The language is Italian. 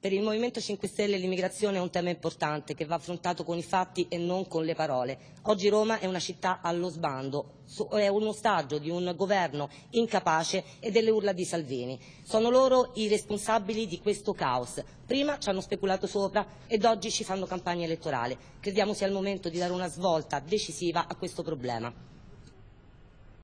Per il Movimento 5 Stelle l'immigrazione è un tema importante che va affrontato con i fatti e non con le parole. Oggi Roma è una città allo sbando, è un ostaggio di un governo incapace e delle urla di Salvini. Sono loro i responsabili di questo caos. Prima ci hanno speculato sopra ed oggi ci fanno campagna elettorale. Crediamo sia il momento di dare una svolta decisiva a questo problema.